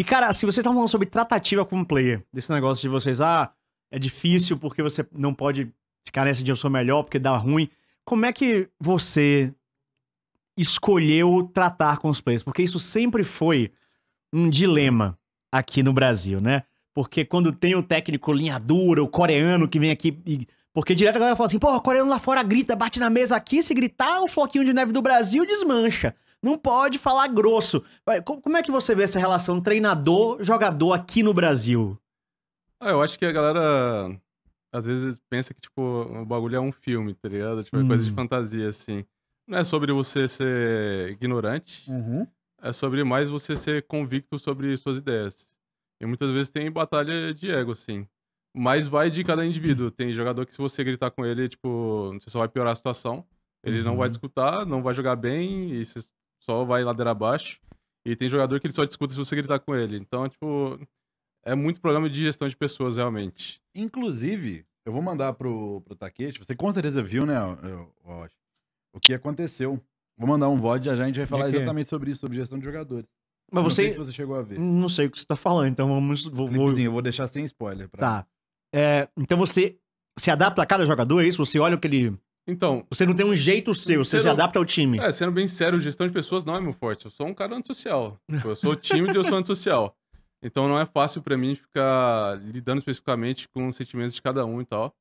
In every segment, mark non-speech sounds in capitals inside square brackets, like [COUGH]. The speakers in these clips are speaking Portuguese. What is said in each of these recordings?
E, cara, se vocês estavam falando sobre tratativa com o player, desse negócio de vocês, ah, é difícil porque você não pode ficar nesse dia eu sou melhor porque dá ruim. Como é que você escolheu tratar com os players? Porque isso sempre foi um dilema aqui no Brasil, né? Porque quando tem o técnico linha dura, o coreano que vem aqui e... Porque direto a galera fala assim, porra, coreano lá fora grita, bate na mesa aqui, se gritar, o floquinho de neve do Brasil desmancha não pode falar grosso. Como é que você vê essa relação treinador-jogador aqui no Brasil? Ah, eu acho que a galera às vezes pensa que, tipo, o bagulho é um filme, tá ligado? Tipo, é hum. coisa de hum. fantasia, assim. Não é sobre você ser ignorante, uhum. é sobre mais você ser convicto sobre suas ideias. E muitas vezes tem batalha de ego, assim. Mas vai de cada indivíduo. [CLEARS THROAT] Tem jogador que se você gritar com ele, tipo, você só vai piorar a situação. Ele uhum. não vai escutar, uhum. não vai jogar bem, e só vai ladeira abaixo. E tem jogador que ele só discuta se você gritar com ele. Então, tipo, é muito problema de gestão de pessoas, realmente. Inclusive, eu vou mandar pro, pro Taquete, você com certeza viu, né, eu, eu o que aconteceu. Vou mandar um VOD já já a gente vai falar exatamente sobre isso, sobre gestão de jogadores. Mas você. Não sei se você chegou a ver. Não sei o que você tá falando, então vamos. Vou, vou... eu vou deixar sem spoiler. Pra... Tá. É, então você se adapta a cada jogador, é isso? Você olha o que ele então. Você não tem um jeito seu, você se adapta ao time. É, sendo bem sério, gestão de pessoas não é meu forte. Eu sou um cara antissocial. Eu sou tímido e eu sou antissocial. Então não é fácil para mim ficar lidando especificamente com os sentimentos de cada um e tal.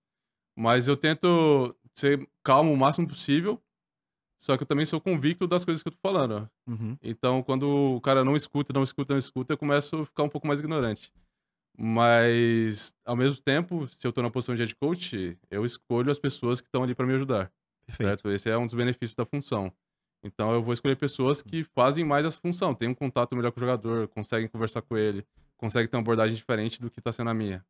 Mas eu tento ser calmo o máximo possível. Só que eu também sou convicto das coisas que eu tô falando. Uhum. Então, quando o cara não escuta, não escuta, não escuta, eu começo a ficar um pouco mais ignorante. Mas, ao mesmo tempo, se eu tô na posição de head coach, eu escolho as pessoas que estão ali para me ajudar. Perfeito. Certo? Esse é um dos benefícios da função. Então, eu vou escolher pessoas que fazem mais essa função, têm um contato melhor com o jogador, conseguem conversar com ele, conseguem ter uma abordagem diferente do que tá sendo a minha.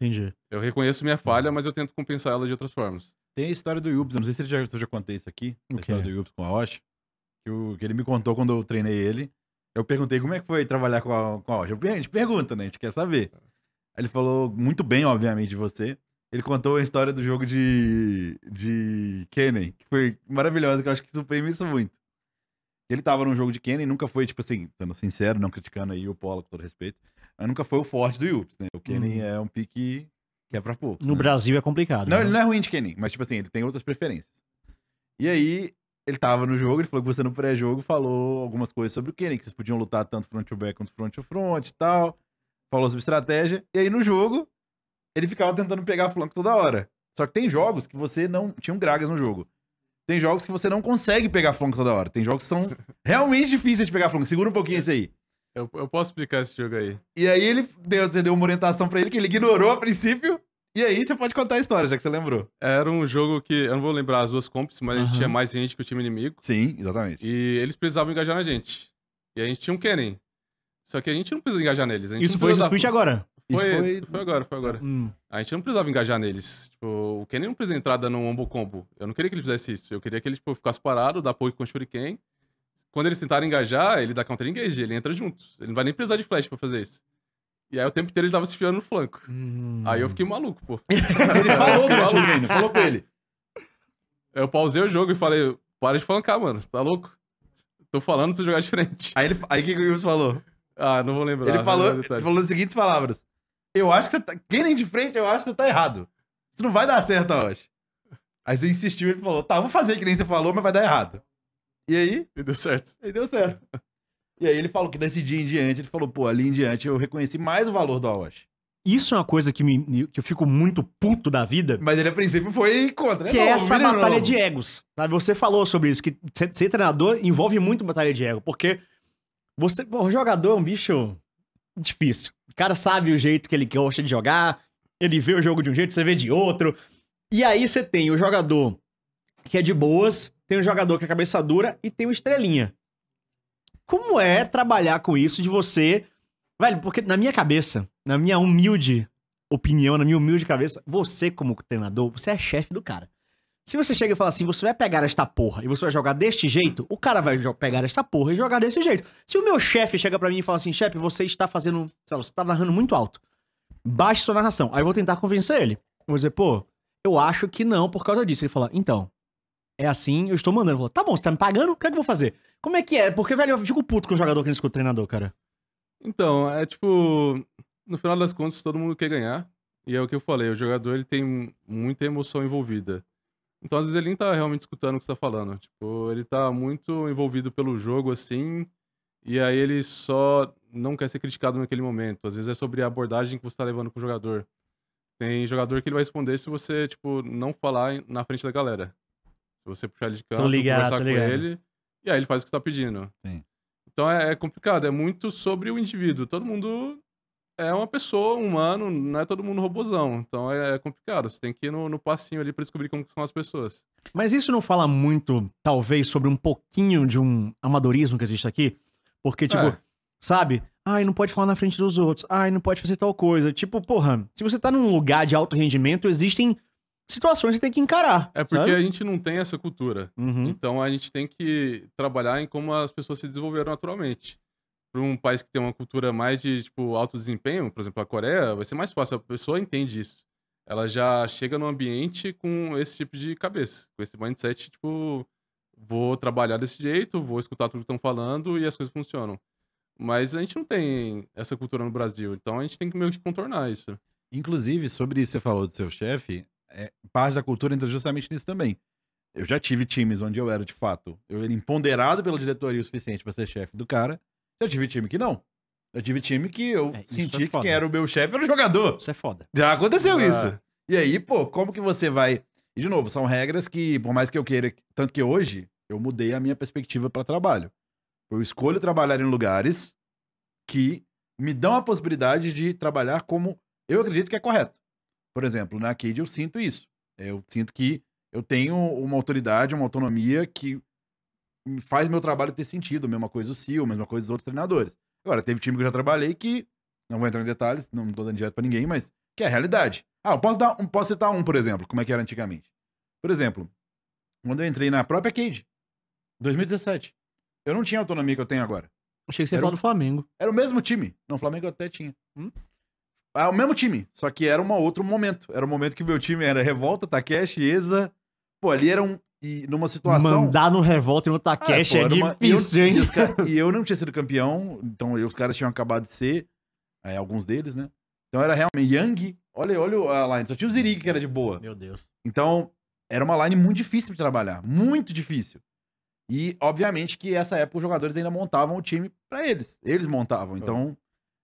Entendi. Eu reconheço minha falha, uhum. mas eu tento compensar ela de outras formas. Tem a história do Yubs, não sei se eu já, já contei isso aqui, okay. a história do Yubs com a Osh, que, que ele me contou quando eu treinei ele, eu perguntei como é que foi trabalhar com a, com a A gente pergunta, né? A gente quer saber. ele falou muito bem, obviamente, de você. Ele contou a história do jogo de, de Kennen, que foi maravilhosa, que eu acho que suprime isso muito. Ele tava num jogo de Kennen, nunca foi, tipo assim, sendo sincero, não criticando aí o Polo com todo respeito, mas nunca foi o forte do Yups, né? O Kennen hum. é um pique que é pra poucos. No né? Brasil é complicado. Não, né? ele não é ruim de Kennen, mas, tipo assim, ele tem outras preferências. E aí, ele tava no jogo, ele falou que você no pré-jogo falou algumas coisas sobre o Kenny, que vocês podiam lutar tanto front to back quanto front to front e tal. Falou sobre estratégia. E aí no jogo, ele ficava tentando pegar flanco toda hora. Só que tem jogos que você não. Tinha um Gragas no jogo. Tem jogos que você não consegue pegar flanco toda hora. Tem jogos que são [LAUGHS] realmente difíceis de pegar flanco. Segura um pouquinho é. isso aí. Eu, eu posso explicar esse jogo aí. E aí ele deu, você deu uma orientação para ele que ele ignorou a princípio. E aí você pode contar a história, já que você lembrou. Era um jogo que, eu não vou lembrar as duas comps, mas uhum. a gente tinha mais gente que o time inimigo. Sim, exatamente. E eles precisavam engajar na gente. E a gente tinha um Kennen. Só que a gente não precisa engajar neles. Isso foi esse split agora. Foi, Isso foi... foi agora, foi agora. Hum. A gente não precisava engajar neles. Tipo, o Kennen não precisa entrar dando um ombo combo. Eu não queria que ele fizesse isso. Eu queria que ele tipo, ficasse parado, dar apoio com o Shuriken. Quando eles tentaram engajar, ele dá counter engage, ele entra junto. Ele não vai nem precisar de flash pra fazer isso. E aí o tempo inteiro ele tava se enfiando no flanco. Hum. Aí eu fiquei maluco, pô. [LAUGHS] ele falou durante ele falou com ele. Eu pausei o jogo e falei, para de flancar, mano, tá louco? Tô falando pra jogar de frente. Aí ele, aí o que, que o Wilson falou? Ah, não vou lembrar. Ele falou, ele falou as seguintes palavras. Eu acho que você tá... Quem nem de frente, eu acho que você tá errado. Isso não vai dar certo, eu acho. Aí você insistiu, ele falou, tá, vou fazer que nem você falou, mas vai dar errado. E aí? E deu certo. E deu certo. [LAUGHS] E aí ele falou que desse dia em diante, ele falou, pô, ali em diante eu reconheci mais o valor do Awash. Isso é uma coisa que, me, que eu fico muito puto da vida. Mas ele, a princípio, foi contra. Né? Que é essa batalha de egos. Sabe? Você falou sobre isso, que ser, treinador envolve muito batalha de ego, porque você, o jogador é um bicho difícil. O cara sabe o jeito que ele gosta de jogar, ele vê o jogo de um jeito, você vê de outro. E aí você tem o jogador que é de boas, tem o jogador que é cabeça dura e tem o estrelinha. Como é uhum. trabalhar com isso de você. Velho, porque na minha cabeça, na minha humilde opinião, na minha humilde cabeça, você, como treinador, você é chefe do cara. Se você chega e fala assim, você vai pegar esta porra e você vai jogar deste jeito, o cara vai pegar esta porra e jogar desse jeito. Se o meu chefe chega para mim e fala assim, chefe, você está fazendo. Sei lá, você está narrando muito alto. Baixe sua narração. Aí eu vou tentar convencer ele. Eu vou dizer, pô, eu acho que não por causa disso. Ele fala, então, é assim, eu estou mandando. Eu falo, tá bom, você tá me pagando, o que é que eu vou fazer? Como é que é? Porque, velho, eu fico puto com o jogador que não escuta o treinador, cara. Então, é tipo. No final das contas, todo mundo quer ganhar. E é o que eu falei, o jogador ele tem muita emoção envolvida. Então, às vezes, ele nem tá realmente escutando o que você tá falando. Tipo, ele tá muito envolvido pelo jogo, assim, e aí ele só não quer ser criticado naquele momento. Às vezes é sobre a abordagem que você tá levando com o jogador. Tem jogador que ele vai responder se você, tipo, não falar na frente da galera. Se você puxar ele de canto, ligado, conversar com ligado. ele, e aí ele faz o que está pedindo. Sim. Então é, é, complicado, é muito sobre o indivíduo. Todo mundo é uma pessoa, um humano, não é todo mundo robozão. Então é, é complicado, você tem que ir no, no passinho ali para descobrir como são as pessoas. Mas isso não fala muito, talvez, sobre um pouquinho de um amadorismo que existe aqui? Porque, tipo, é. sabe? Ai, não pode falar na frente dos outros. Ai, não pode fazer tal coisa. Tipo, porra, se você tá num lugar de alto rendimento, existem situações que tem que encarar. É porque sabe? a gente não tem essa cultura. Uhum. Então a gente tem que trabalhar em como as pessoas se desenvolveram naturalmente. Para um país que tem uma cultura mais de tipo alto desempenho, por exemplo, a Coreia, vai ser mais fácil. A pessoa entende isso. Ela já chega no ambiente com esse tipo de cabeça, com esse mindset tipo vou trabalhar desse jeito, vou escutar tudo que estão falando e as coisas funcionam. Mas a gente não tem essa cultura no Brasil, então a gente tem que meio que contornar isso. Inclusive, sobre isso que você falou do seu chefe, é, parte da cultura entra justamente nisso também. Eu já tive times onde eu era, de fato, eu era empoderado pela diretoria o suficiente para ser chefe do cara. Já tive time que não. Eu tive time que eu é, é senti é que quem era o meu chefe era o jogador. Isso é foda. Já aconteceu ah. isso. E aí, pô, como que você vai. E, de novo, são regras que, por mais que eu queira. Tanto que hoje, eu mudei a minha perspectiva para trabalho. Eu escolho trabalhar em lugares que me dão a possibilidade de trabalhar como eu acredito que é correto. Por exemplo, na Cade eu sinto isso. Eu sinto que eu tenho uma autoridade, uma autonomia que faz meu trabalho ter sentido. mesma coisa o CIO, mesma coisa os outros treinadores. Agora, teve time que eu já trabalhei que, não vou entrar em detalhes, não tô dando direto para ninguém, mas que é a realidade. Ah, eu posso, dar, posso citar um, por exemplo, como é que era antigamente. Por exemplo, quando eu entrei na própria Cade, 2017, eu não tinha a autonomia que eu tenho agora. Achei que você ia falar do Flamengo. Era o mesmo time. Não, o Flamengo eu até tinha. Hum? É o mesmo time, só que era um outro momento. Era o um momento que meu time era Revolta, Takeshi, Eza. Pô, ali era um. E numa situação. Mandar no Revolta e no ah, Takeshi pô, é uma... difícil, hein? E, e eu não tinha sido campeão, então os caras tinham acabado de ser. É, alguns deles, né? Então era realmente Yang. Olha, olha a line. Só tinha o Zirig que era de boa. Meu Deus. Então, era uma line muito difícil de trabalhar. Muito difícil. E, obviamente, que essa época os jogadores ainda montavam o time para eles. Eles montavam. Então,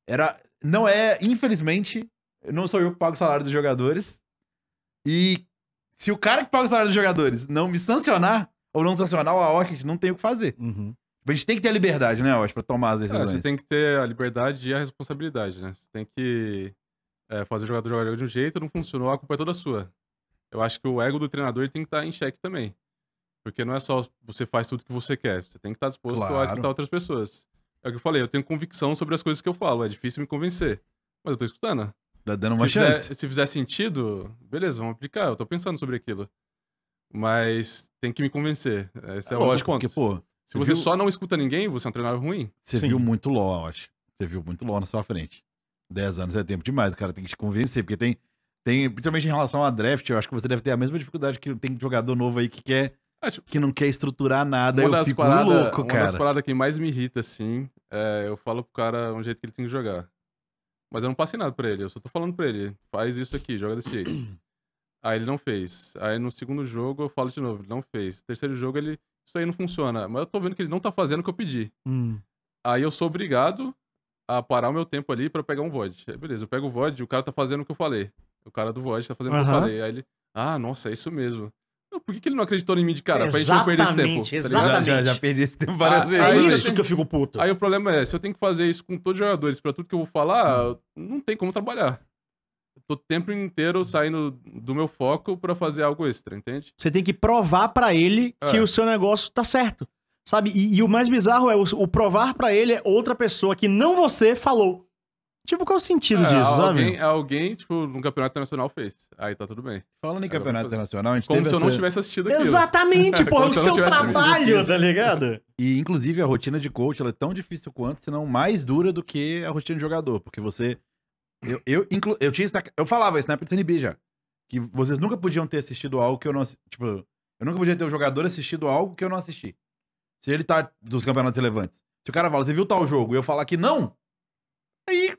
era não é, infelizmente, não sou eu que pago o salário dos jogadores. E se o cara que paga o salário dos jogadores não me sancionar ou não sancionar o Aoki, não tem o que fazer. Uhum. A gente tem que ter a liberdade, né, Aoki, pra tomar as decisões. É, você tem que ter a liberdade e a responsabilidade, né? Você tem que é, fazer o jogador jogar de um jeito, não funcionou, a culpa é toda sua. Eu acho que o ego do treinador tem que estar tá em xeque também. Porque não é só você faz tudo que você quer, você tem que estar tá disposto claro. a escutar outras pessoas. É o que eu falei, eu tenho convicção sobre as coisas que eu falo. É difícil me convencer. Mas eu tô escutando. Tá dando uma se chance. Fizer, se fizer sentido, beleza, vamos aplicar. Eu tô pensando sobre aquilo. Mas tem que me convencer. Esse é, é o lógico, ponto. porque, pô. Se você viu... só não escuta ninguém, você é um treinador ruim. Você Sim. viu muito LOL, eu acho. Você viu muito LOL na sua frente. 10 anos é tempo demais, o cara tem que te convencer, porque tem, tem, principalmente em relação a draft, eu acho que você deve ter a mesma dificuldade que tem jogador novo aí que quer, é, tipo, que não quer estruturar nada, uma eu fico parada, louco, uma cara. Uma das paradas que mais me irrita, assim, é, eu falo pro cara um jeito que ele tem que jogar. Mas eu não passei nada pra ele, eu só tô falando pra ele, faz isso aqui, joga desse jeito. [CLEARS THROAT] Aí ele não fez. Aí no segundo jogo eu falo de novo, ele não fez. Terceiro jogo ele, isso aí não funciona. Mas eu tô vendo que ele não tá fazendo o que eu pedi. Hum. Aí eu sou obrigado a parar o meu tempo ali para pegar um VOD. Aí beleza, eu pego o VOD, o cara tá fazendo o que eu falei. O cara do VOD tá fazendo uhum. o que eu falei. Aí ele, ah, nossa, é isso mesmo. Por que, que ele não acreditou em mim de cara? Exatamente, pra gente não perder esse tempo. exatamente. Tá já, já, já, perdi esse tempo várias ah, vezes. É isso que eu fico puto. Aí o problema é, se eu tenho que fazer isso com todos os jogadores, pra tudo que eu vou falar, não tem como trabalhar. Eu tô o tempo inteiro saindo do meu foco pra fazer algo extra, entende? Você tem que provar pra ele que é. o seu negócio tá certo. Sabe? E, e o mais bizarro é o, o provar pra ele é outra pessoa que não você falou. Tipo, qual é o sentido é, disso, alguém, sabe? Alguém, tipo, no campeonato internacional fez. Aí tá tudo bem. Falando em campeonato internacional, a gente Como se eu não tivesse assistido aquilo. Exatamente, [LAUGHS] porra, o seu trabalho, tá ligado? E, inclusive, a rotina de coach, ela é tão difícil quanto, se não mais dura do que a rotina de jogador, porque você... Eu, eu, inclu... eu, tinha eu falava isso na época do CNB já, que vocês nunca podiam ter assistido algo que eu não... Tipo, eu nunca podia ter um jogador assistido algo que eu não assisti. Se ele tá dos campeonatos relevantes. Se o cara fala, você viu tal jogo, e eu falar que não, aí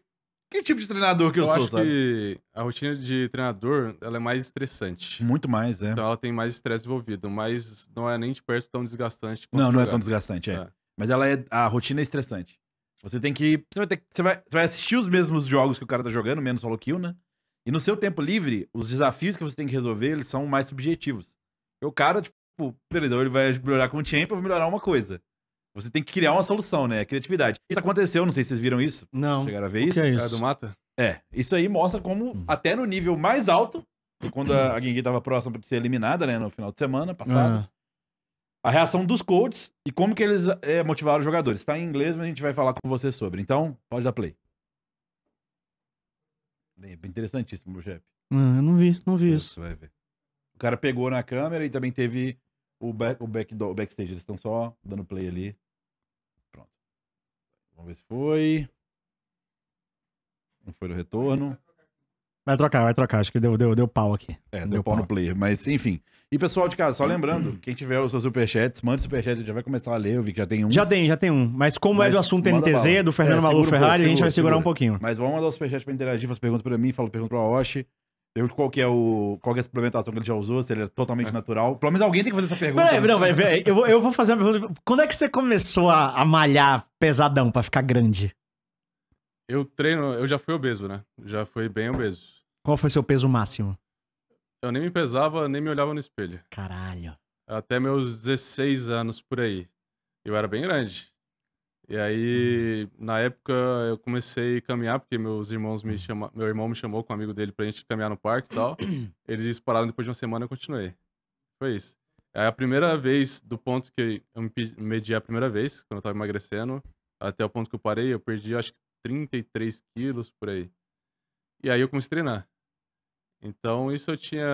que tipo de treinador que eu, eu sou, acho sabe? que a rotina de treinador, ela é mais estressante. Muito mais, é. Então ela tem mais estresse envolvido, mas não é nem de perto tão desgastante. Não, não é tão desgastante, é. é. Mas ela é a rotina é estressante. Você tem que você vai ter você vai, você vai assistir os mesmos jogos que o cara tá jogando, menos solo kill, né? E no seu tempo livre, os desafios que você tem que resolver, eles são mais subjetivos. o cara, tipo, beleza, ele vai melhorar com o champ, eu vou melhorar uma coisa. Você tem que criar uma solução, né? É criatividade. Isso aconteceu, não sei se vocês viram isso. Não. Chegaram a ver o isso? Que é isso? do mata? É. Isso aí mostra como, uhum. até no nível mais alto, quando a, a Gengi estava próxima de ser eliminada, né, no final de semana passado, ah. a reação dos coaches e como que eles é, motivaram os jogadores. Está em inglês, mas a gente vai falar com você sobre. Então, pode dar play. Interessantíssimo, meu chefe. não ah, eu não vi, não vi isso. isso. Vai ver. O cara pegou na câmera e também teve o, back, o, back, o backstage. Eles estão só dando play ali. Pronto. Vamos ver se foi. Não foi no retorno. Vai trocar, vai trocar. Acho que deu, deu, deu pau aqui. É, deu, deu pau, pau, no player. Mas, enfim. E, pessoal de casa, só lembrando, quem tiver os seus superchats, mande superchats. A gente já vai começar a ler. Eu vi que já tem um. Já tem, já tem um. Mas como Mas é do assunto NTZ, do Fernando é, Malu Ferrari, um pouco, a gente segura, vai segurar segura. um pouquinho. Mas vamos mandar o superchat pra interagir, faz pergunta pra mim, fala pergunta pra Oshi. Eu, qual que é o. Qual que é a suplementação que ele já usou, se ele é totalmente é. natural. Pelo menos alguém tem que fazer essa pergunta. Né? não, vai, eu, vou, eu vou fazer uma pergunta. Quando é que você começou a, a malhar pesadão pra ficar grande? Eu treino, eu já fui obeso, né? Já fui bem obeso. Qual foi seu peso máximo? Eu nem me pesava, nem me olhava no espelho. Caralho. Até meus 16 anos por aí. Eu era bem grande. E aí, uhum. na época, eu comecei a caminhar, porque meus irmãos me chama... meu irmão me chamou com um amigo dele pra gente caminhar no parque e tal. [CLEARS THROAT] Eles pararam depois de uma semana e eu continuei. Foi isso. É a primeira vez, do ponto que eu me medi é a primeira vez, quando eu tava emagrecendo, até o ponto que eu parei, eu perdi acho que 33 quilos por aí. E aí eu comecei a treinar. Então, isso eu tinha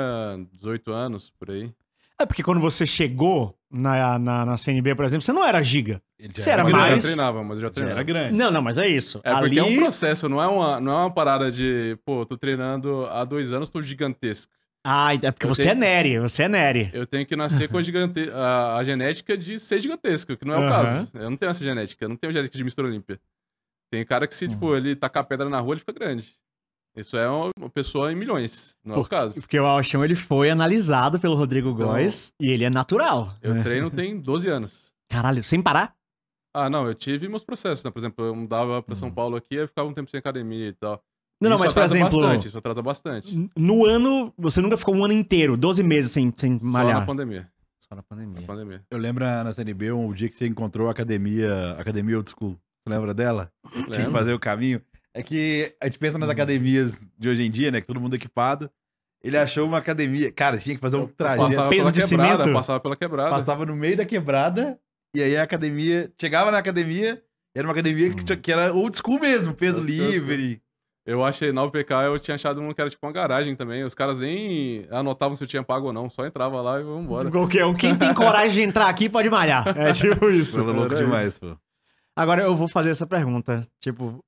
18 anos por aí. É porque quando você chegou na, na, na CNB, por exemplo, você não era giga. Você era, era mais... Eu já treinava, mas eu já treinava. Já era grande. Não, não, mas é isso. É Ali... porque é um processo, não é, uma, não é uma parada de, pô, tô treinando há dois anos, tô gigantesco. Ah, é porque eu você tenho... é Nery, você é Nery. Eu tenho que nascer com a, gigante... a, a genética de ser gigantesco, que não é o uhum. caso. Eu não tenho essa genética, eu não tenho genética de mistura olímpia. Tem cara que se, uhum. tipo, ele tacar pedra na rua, ele fica grande. Isso é uma pessoa em milhões, é Por, causa caso. Porque o Alchão ele foi analisado pelo Rodrigo então, Góes e ele é natural. Eu né? treino tem 12 anos. Caralho, sem parar? Ah, não, eu tive meus processos, né? Por exemplo, eu mudava pra São hum. Paulo aqui, e ficava um tempo sem academia e tal. Não, não, mas por exemplo. Bastante, isso atrasa bastante. No ano, você nunca ficou um ano inteiro, 12 meses sem, sem malhar. Só na pandemia. Só na pandemia. Na pandemia. Eu lembro na CNB um dia que você encontrou a academia, academia Old School. Você lembra dela? Lembra. Tinha que fazer o caminho. É que a gente pensa nas uhum. academias de hoje em dia, né? Que todo mundo é equipado. Ele achou uma academia. Cara, tinha que fazer um trajeto. Passava Peso de quebrada, cimento. Passava pela quebrada. Passava no meio da quebrada. E aí a academia. Chegava na academia. Era uma academia que, uhum. que era old school mesmo, peso livre. Eu achei na UPK, eu tinha achado um que era tipo uma garagem também. Os caras nem anotavam se eu tinha pago ou não, só entrava lá e vambora. Tipo, qualquer um. Quem tem coragem de entrar aqui pode malhar. [LAUGHS] É tipo isso. Foi louco demais, isso. pô. Agora eu vou fazer essa pergunta. Tipo,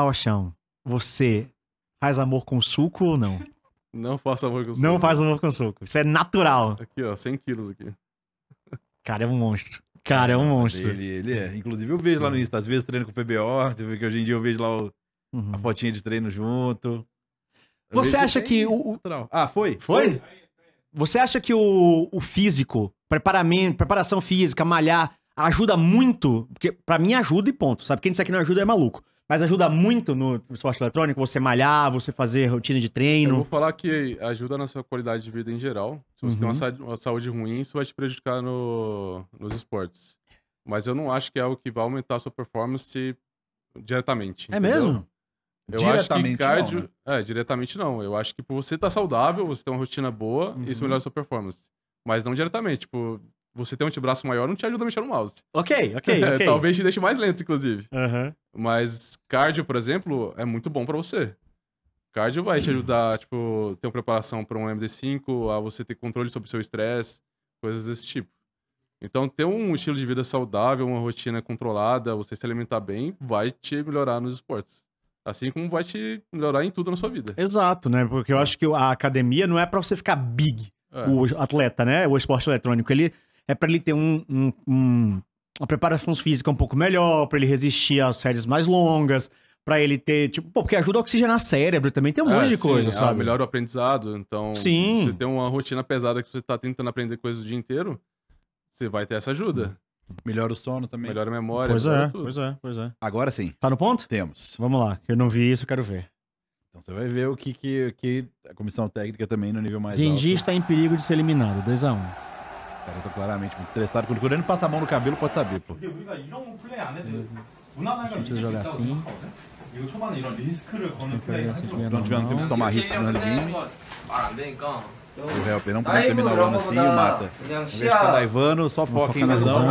Alchão, você faz amor com suco ou não? Não faço amor com suco. Não faz amor com suco. Isso é natural. Aqui, ó, 100 quilos aqui. Cara, é um monstro. Cara, é um monstro. Ele, ele é. Inclusive, eu vejo lá no Insta, às vezes treino com o PBO, que hoje em dia eu vejo lá o, uhum. a fotinha de treino junto. você acha que, o, o... Ah, foi? Foi? foi? Você acha que o, o físico, preparamento, preparação física, malhar, ajuda muito? Porque para mim ajuda e ponto. Sabe, quem disser que não ajuda é maluco. Mas ajuda muito no esporte eletrônico, você malhar, você fazer rotina de treino. Eu vou falar que ajuda na sua qualidade de vida em geral. Se você uhum. tem uma saúde, ruim, isso vai te prejudicar no, nos esportes. Mas eu não acho que é algo que vai aumentar a sua performance diretamente. É entendeu? mesmo? Eu diretamente acho que cardio. Não, né? É, diretamente não. Eu acho que por você estar tá saudável, você ter uma rotina boa, uhum. isso melhora a sua performance. Mas não diretamente. Tipo, você ter um antebraço maior não te ajuda a mexer no mouse. Ok, ok, [LAUGHS] ok. Talvez te deixe mais lento, inclusive. Uhum. Mas cardio, por exemplo, é muito bom para você. Cardio vai te ajudar, [CLEARS THROAT] tipo, ter uma preparação para um MD5, a você ter controle sobre o seu estresse, coisas desse tipo. Então, ter um estilo de vida saudável, uma rotina controlada, você se alimentar bem, vai te melhorar nos esportes. Assim como vai te melhorar em tudo na sua vida. Exato, né? Porque eu é. acho que a academia não é para você ficar big, é. o atleta, né? O esporte eletrônico. Ele é para ele ter um, um, um, uma preparação física um pouco melhor, para ele resistir às séries mais longas, para ele ter, tipo, pô, porque ajuda a oxigenar o cérebro também, tem um é, monte de sim, coisa, é sabe? melhora o aprendizado, então sim. você tem uma rotina pesada que você tá tentando aprender coisa o dia inteiro, você vai ter essa ajuda. Melhora o sono também. Melhora a memória. Pois é, tudo. pois é, pois é. Agora sim. Tá no ponto? Temos. Vamos lá, eu não vi isso, eu quero ver. Então você vai ver o que, que, que a comissão técnica também no nível mais Dindis alto. Dindis está em perigo de ser eliminado, 2x1 caras estão claramente muito estressado. Quando o Corinthians passa a mão no cabelo, pode saber, pô. Uhum. A gente jogar assim. assim não tivemos tempo de tomar risco no game. O Helper não pode terminar o ano assim, mata. Em vez de ficar daivando, só foca em visão.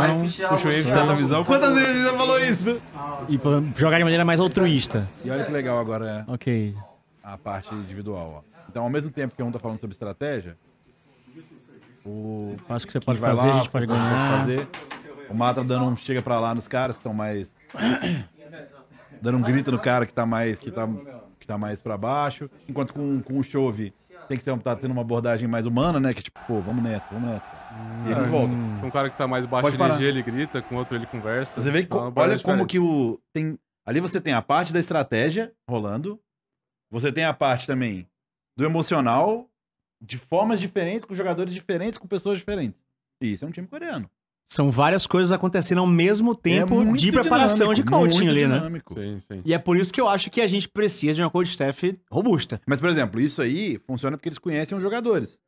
Puxa o Waves da visão. Quantas vezes já falou isso? E jogar de maneira mais altruísta. E olha que legal agora é. Ok. A parte individual, Então, ao mesmo tempo que um tá falando sobre estratégia, o passo que você pode fazer, lá, a gente pode ganhar. Fazer. O mata dando um chega pra lá nos caras que estão mais. [COUGHS] dando um grito no cara que tá mais. Que tá, que tá mais pra baixo. Enquanto com, com o Chove tem que ser tá tendo uma abordagem mais humana, né? Que tipo, pô, vamos nessa, vamos nessa. e eles ah, voltam. Com um cara que tá mais baixo de energia, ele grita, com outro ele conversa. Você vê que, tá olha como diferente. que o. Tem, ali você tem a parte da estratégia rolando. Você tem a parte também do emocional de formas diferentes, com jogadores diferentes, com pessoas diferentes. E isso é um time coreano. São várias coisas acontecendo ao mesmo é tempo é de preparação dinâmico, de coaching ali, né? dinâmico. né? Sim, sim. E é por isso que eu acho que a gente precisa de uma coach staff robusta. Mas, por exemplo, isso aí funciona porque eles conhecem os jogadores.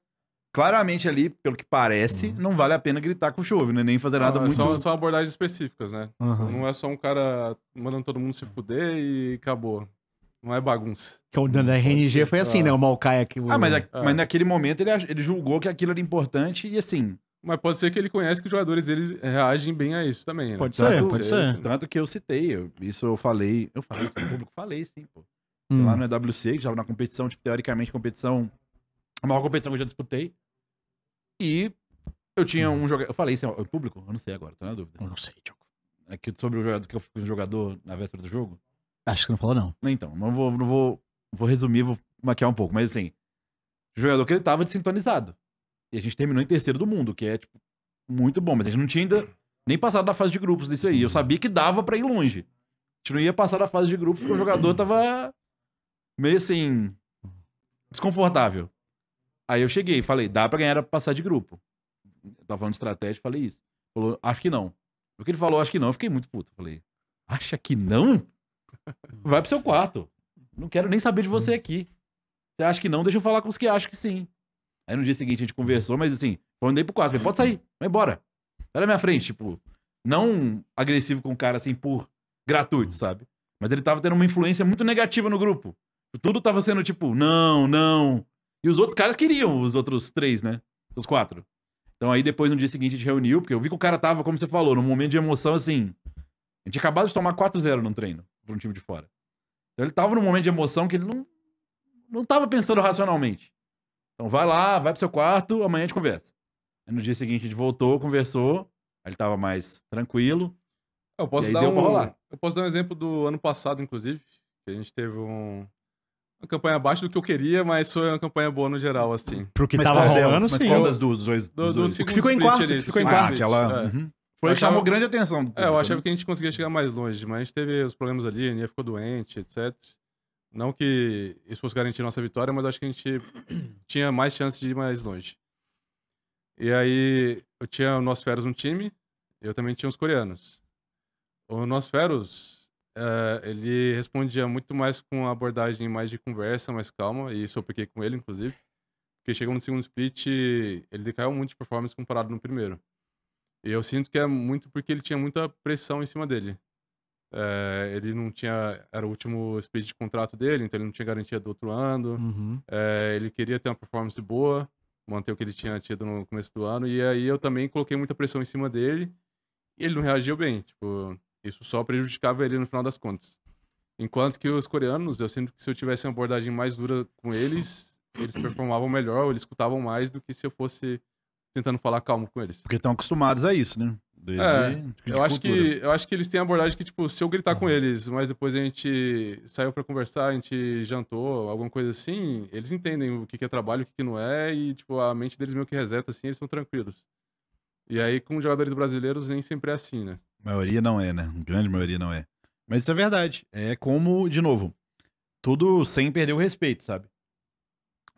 Claramente ali, pelo que parece, uhum. não vale a pena gritar com chove, né? Nem fazer nada ah, muito... São, são abordagens específicas, né? Uhum. Não é só um cara mandando todo mundo se fuder e acabou. Não é bagunça. Que é o da RNG foi assim, né? O Maokai aqui. O... Ah, mas, a, é. mas naquele momento ele, ele julgou que aquilo era importante e assim. Mas pode ser que ele conhece que os jogadores eles reagem bem a isso também. Né? Pode ser, tanto, pode ser. tanto que eu citei, eu, isso eu falei, eu falei isso em público, falei sim, pô. Hum. Lá no EWC, que estava na competição, tipo, teoricamente, competição, a maior competição que eu já disputei. E eu tinha um jogador, eu falei isso em ao público? Eu não sei agora, tô na dúvida. Eu não sei, Diogo. Aqui é sobre o jogador, que eu fui um jogador na véspera do jogo. Acho que não falou, não. Então, não vou, não vou, vou resumir, vou maquiar um pouco, mas assim, o jogador que ele tava desintonizado. E a gente terminou em terceiro do mundo, que é, tipo, muito bom, mas a gente não tinha ainda nem passado da fase de grupos disso aí. Eu sabia que dava para ir longe. A gente não ia passar da fase de grupos porque o jogador tava meio assim, desconfortável. Aí eu cheguei, falei, dá pra ganhar pra passar de grupo. Eu tava falando de estratégia, falei isso. Falou, acho que não. Porque ele falou, acho que não, eu fiquei muito puto. Falei, acha que não? [LAUGHS] Vai pro seu quarto. Não quero nem saber de você hum. aqui. Você acha que não? Deixa eu falar com os que acham que sim. Aí no dia seguinte a gente conversou, mas assim, eu andei pro quarto. Falei, pode sair, vai embora. Vai na minha frente, tipo. Não agressivo com o cara assim por gratuito, hum. sabe? Mas ele tava tendo uma influência muito negativa no grupo. Tudo tava sendo tipo, não, não. E os outros caras queriam, os outros três, né? Os quatro. Então aí depois, no dia seguinte, a gente reuniu, porque eu vi que o cara tava, como você falou, num momento de emoção assim. A gente acabado de tomar 4-0 no treino para um time de fora. Então ele estava num momento de emoção que ele não não estava pensando racionalmente. Então vai lá, vai pro seu quarto, amanhã a gente conversa. Aí no dia seguinte a gente voltou, conversou, aí ele estava mais tranquilo. Eu posso, dar um, eu posso dar um exemplo do ano passado, inclusive, que a gente teve um, uma campanha abaixo do que eu queria, mas foi uma campanha boa no geral, assim. Pro que mas tava rolando, sim. Mas qual das duas? Dos dois, do, do, ficou em quarto. Ficou em quarto. É. Uhum. Foi que chamou grande atenção. Público, é, eu achava né? que a gente conseguia chegar mais longe, mas a gente teve os problemas ali, a Nia ficou doente, etc. Não que isso fosse garantir nossa vitória, mas acho que a gente [COUGHS] tinha mais chance de ir mais longe. E aí, eu tinha o Nosferos no time, eu também tinha os coreanos. O Nosferos, uh, ele respondia muito mais com abordagem mais de conversa, mais calma, e isso eu peguei com ele, inclusive. Porque chegou no segundo split, ele decaiu muito de performance comparado no primeiro. E eu sinto que é muito porque ele tinha muita pressão em cima dele. É, ele não tinha. Era o último speed de contrato dele, então ele não tinha garantia do outro ano. Uhum. É, ele queria ter uma performance boa, manter o que ele tinha tido no começo do ano. E aí eu também coloquei muita pressão em cima dele e ele não reagiu bem. Tipo, isso só prejudicava ele no final das contas. Enquanto que os coreanos, eu sinto que se eu tivesse uma abordagem mais dura com eles, eles performavam melhor, ou eles escutavam mais do que se eu fosse tentando falar calmo com eles. Porque estão acostumados a isso, né? Desde é, eu acho que eu acho que eles têm a abordagem que tipo, se eu gritar uhum. com eles, mas depois a gente saiu para conversar, a gente jantou, alguma coisa assim, eles entendem o que, que é trabalho, o que, que, não é e tipo a mente deles meio que reseta assim, eles são tranquilos. E aí com jogadores brasileiros nem sempre é assim, né? A maioria não é, né? A grande maioria não é. Mas isso é verdade. É como, de novo, tudo sem perder o respeito, sabe?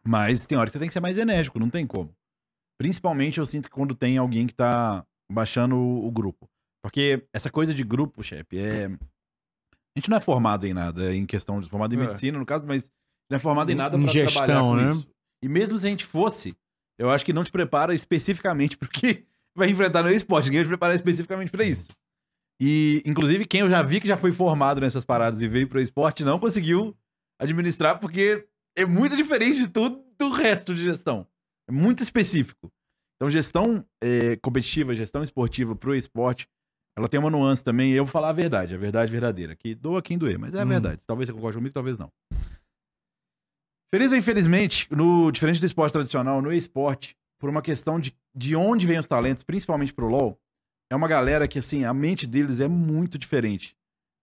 Mas tem hora que você tem que ser mais enérgico, não tem como. Principalmente eu sinto que quando tem alguém que tá baixando o, grupo. Porque essa coisa de grupo, chefe, é. A gente não é formado em nada, em questão de. Formado em é. medicina, no caso, mas não é formado em nada em pra gestão, trabalhar com né? isso. E mesmo se a gente fosse, eu acho que não te prepara especificamente porque [LAUGHS] vai enfrentar no esporte. Ninguém te prepara especificamente para isso. E, inclusive, quem eu já vi que já foi formado nessas paradas e veio pro esporte não conseguiu administrar, porque é muito diferente de tudo do resto de gestão. É muito específico. Então, gestão é, competitiva, gestão esportiva para o esporte, ela tem uma nuance também. eu vou falar a verdade, a verdade verdadeira. Que doa quem doer, mas é a hum. verdade. Talvez você concorde comigo, talvez não. Feliz ou infelizmente, no, diferente do esporte tradicional, no esporte, por uma questão de, de onde vêm os talentos, principalmente pro LoL, é uma galera que, assim, a mente deles é muito diferente.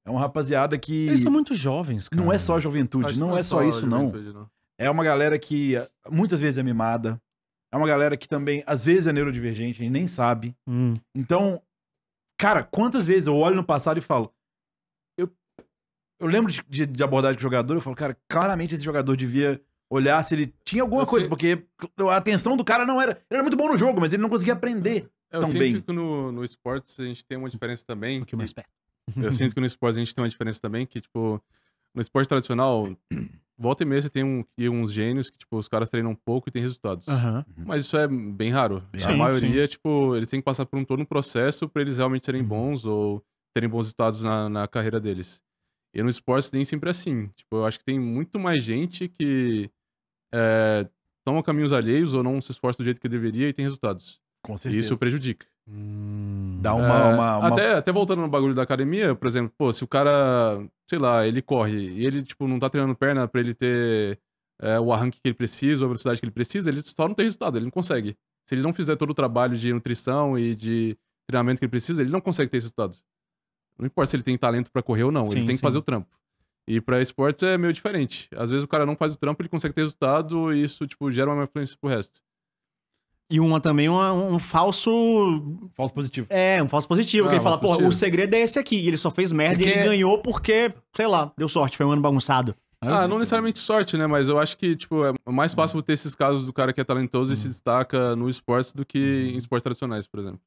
É uma rapaziada que. Eles são muito jovens, cara. Não é só juventude, não, não é, é só, só isso, não. não. É uma galera que ah, muitas vezes é mimada, é uma galera que também, às vezes, é neurodivergente, a gente nem sabe. Hum. Então, cara, quantas vezes eu olho no passado e falo. Eu, eu lembro de, de, de abordagem jogador, eu falo, cara, claramente esse jogador devia olhar se ele tinha alguma eu coisa, sei. porque a atenção do cara não era. Ele era muito bom no jogo, mas ele não conseguia aprender. Eu tão sinto bem. que no, no esporte a gente tem uma diferença também. Um mais perto. Eu sinto que no esporte a gente tem uma diferença também, que, tipo, no esporte tradicional, Volta e meia você tem, um, uns gênios que, tipo, os caras treinam um pouco e tem resultados. Uhum. Mas isso é bem raro. Sim, a maioria, sim. tipo, eles têm que passar por um todo um processo para eles realmente serem uhum. bons ou terem bons resultados na, na carreira deles. E no esporte nem sempre é assim. Tipo, eu acho que tem muito mais gente que é, toma caminhos alheios ou não se esforça do jeito que deveria e tem resultados. Com certeza. E isso prejudica. Dá uma, é, uma, uma, Até, até voltando no bagulho da academia, por exemplo, pô, se o cara, sei lá, ele corre e ele, tipo, não tá treinando perna pra ele ter é, o arranque que ele precisa, a velocidade que ele precisa, ele só não tem resultado, ele não consegue. Se ele não fizer todo o trabalho de nutrição e de treinamento que ele precisa, ele não consegue ter resultado. Não importa se ele tem talento para correr ou não, sim, ele tem sim. que fazer o trampo. E para esportes é meio diferente. Às vezes o cara não faz o trampo, ele consegue ter resultado e isso, tipo, gera uma influência pro resto. E uma também, uma, um falso. Falso positivo. É, um falso positivo. Ah, que ele fala, pô, o segredo é esse aqui. E ele só fez merda Você e quer... ele é- ganhou porque, sei lá, deu sorte, foi um ano bagunçado. Ah, não necessariamente sorte, né? Mas eu acho que, tipo, é mais fácil ter esses casos do cara que é talentoso e se destaca no esporte do que em esportes tradicionais, por exemplo.